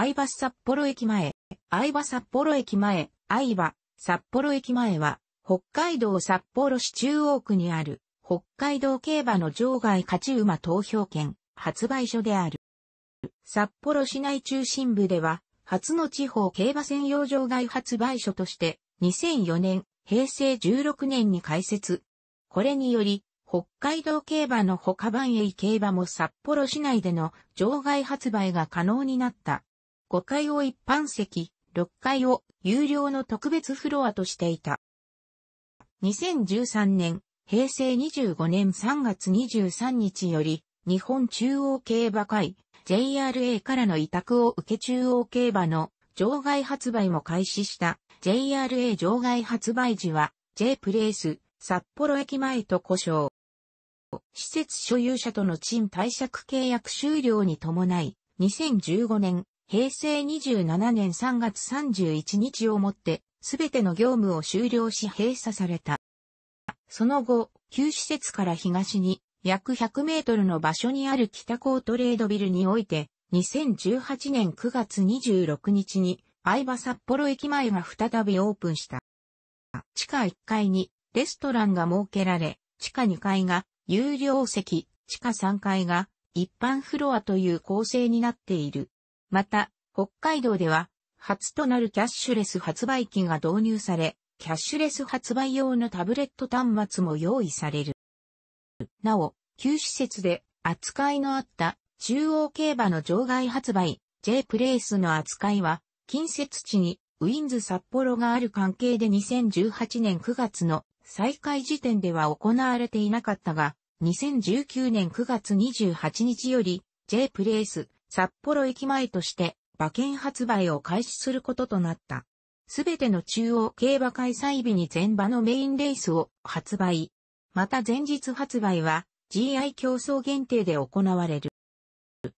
相場札幌駅前、相場札幌駅前、相場札幌駅前は、北海道札幌市中央区にある、北海道競馬の場外勝ち馬投票券発売所である。札幌市内中心部では、初の地方競馬専用場外発売所として、2004年、平成16年に開設。これにより、北海道競馬の他番営競馬も札幌市内での場外発売が可能になった。5階を一般席、6階を有料の特別フロアとしていた。2013年、平成25年3月23日より、日本中央競馬会 JRA からの委託を受け中央競馬の場外発売も開始した JRA 場外発売時は J プレイス札幌駅前と故障。施設所有者との賃貸借契約終了に伴い、2015年平成27年3月31日をもって、すべての業務を終了し閉鎖された。その後、旧施設から東に約100メートルの場所にある北高トレードビルにおいて、2018年9月26日に相場札幌駅前が再びオープンした。地下1階にレストランが設けられ、地下2階が有料席、地下3階が一般フロアという構成になっている。また、北海道では、初となるキャッシュレス発売機が導入され、キャッシュレス発売用のタブレット端末も用意される。なお、旧施設で扱いのあった中央競馬の場外発売 J プレイスの扱いは、近接地にウィンズ札幌がある関係で2018年9月の再開時点では行われていなかったが、2019年9月28日より J プレイス札幌駅前として馬券発売を開始することとなった。すべての中央競馬開催日に全馬のメインレースを発売。また前日発売は GI 競争限定で行われる。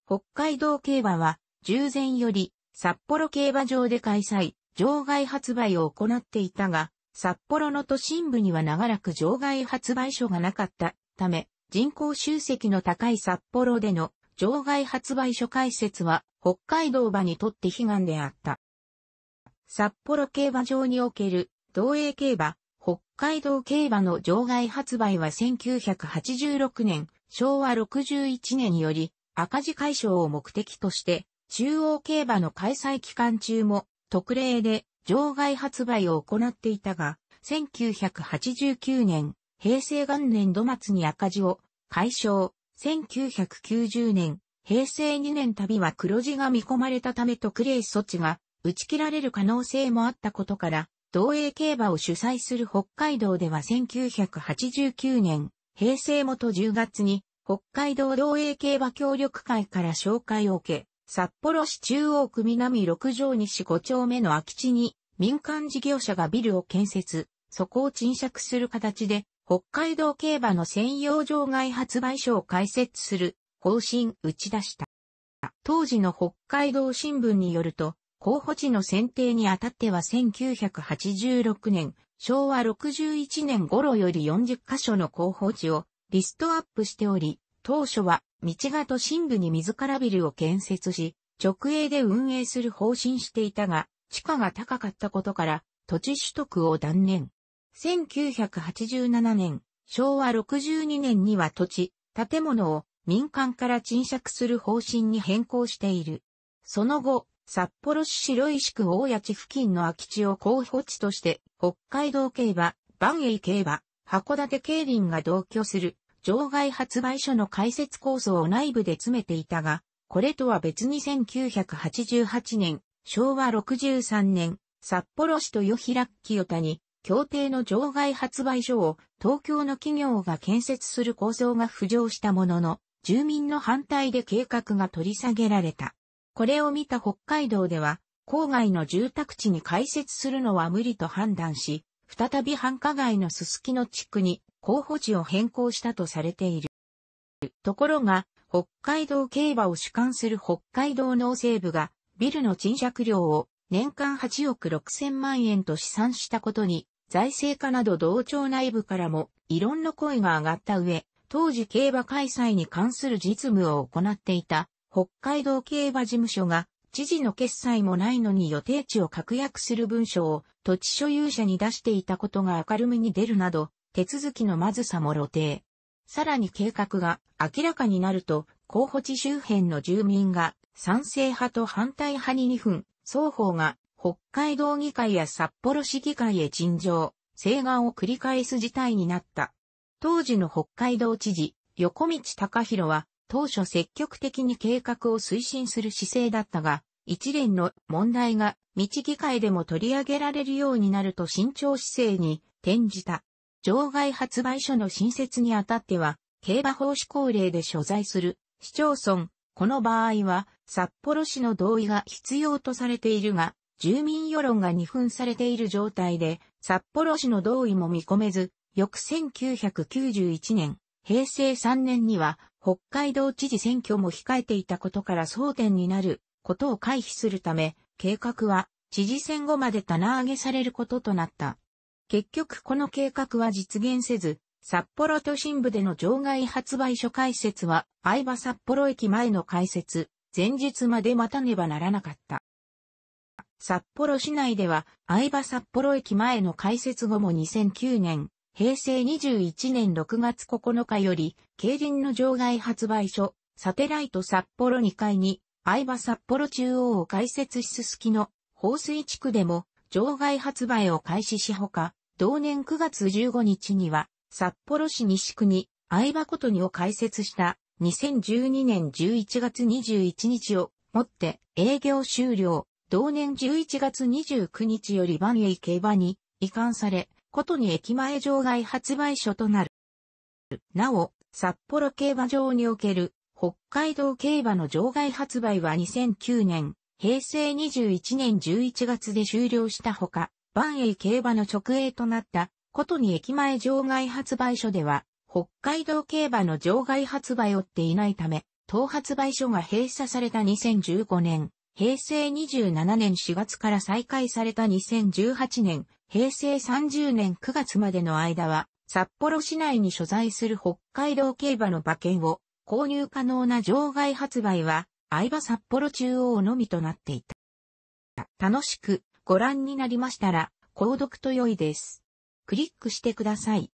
北海道競馬は従前より札幌競馬場で開催、場外発売を行っていたが、札幌の都心部には長らく場外発売所がなかったため、人口集積の高い札幌での場外発売初回説は北海道馬にとって悲願であった。札幌競馬場における同営競馬、北海道競馬の場外発売は1986年、昭和61年により赤字解消を目的として、中央競馬の開催期間中も特例で場外発売を行っていたが、1989年、平成元年度末に赤字を解消、1990年、平成2年旅は黒字が見込まれたため特例措置が打ち切られる可能性もあったことから、同営競馬を主催する北海道では1989年、平成元10月に北海道同営競馬協力会から紹介を受け、札幌市中央区南6条西5丁目の空き地に民間事業者がビルを建設、そこを沈着する形で北海道競馬の専用場外発売所を開設する方針打ち出した。当時の北海道新聞によると、候補地の選定にあたっては1986年、昭和61年頃より40カ所の候補地をリストアップしており、当初は道が都心部に自らビルを建設し、直営で運営する方針していたが、地価が高かったことから土地取得を断念。1987年、昭和62年には土地、建物を民間から賃借する方針に変更している。その後、札幌市白石区大谷地付近の空き地を候補地として、北海道競馬、万栄競馬、函館競輪が同居する、場外発売所の開設構想を内部で詰めていたが、これとは別に1988年、昭和63年、札幌市豊平木与谷、協定の場外発売所を東京の企業が建設する構想が浮上したものの、住民の反対で計画が取り下げられた。これを見た北海道では、郊外の住宅地に開設するのは無理と判断し、再び繁華街のすすきの地区に候補地を変更したとされている。ところが、北海道競馬を主管する北海道農政部が、ビルの賃借料を年間8億6千万円と試算したことに財政課など同庁内部からも異論の声が上がった上、当時競馬開催に関する実務を行っていた北海道競馬事務所が知事の決裁もないのに予定地を確約する文書を土地所有者に出していたことが明るみに出るなど、手続きのまずさも露呈。さらに計画が明らかになると、候補地周辺の住民が賛成派と反対派に2分、双方が北海道議会や札幌市議会へ陳情、請願を繰り返す事態になった。当時の北海道知事、横道隆弘は、当初積極的に計画を推進する姿勢だったが、一連の問題が、道議会でも取り上げられるようになると慎重姿勢に転じた。場外発売所の新設にあたっては、競馬法施行令で所在する市町村、この場合は札幌市の同意が必要とされているが、住民世論が二分されている状態で、札幌市の同意も見込めず、翌1991年、平成3年には北海道知事選挙も控えていたことから争点になることを回避するため、計画は知事選後まで棚上げされることとなった。結局この計画は実現せず、札幌都心部での場外発売所開設は、相場札幌駅前の開設、前日まで待たねばならなかった。札幌市内では、相場札幌駅前の開設後も2009年、平成21年6月9日より、競輪の場外発売所、サテライト札幌2階に、相場札幌中央を開設しすすきの、放水地区でも、場外発売を開始しほか、同年9月15日には、札幌市西区に、相場ことにを開設した、2012年11月21日をもって営業終了。同年11月29日より万栄競馬に移管され、ことに駅前場外発売所となる。なお、札幌競馬場における北海道競馬の場外発売は2009年、平成21年11月で終了したほか、万栄競馬の直営となったことに駅前場外発売所では、北海道競馬の場外発売をっていないため、当発売所が閉鎖された2015年、平成27年4月から再開された2018年、平成30年9月までの間は、札幌市内に所在する北海道競馬の馬券を購入可能な場外発売は、相場札幌中央のみとなっていた。楽しくご覧になりましたら、購読と良いです。クリックしてください。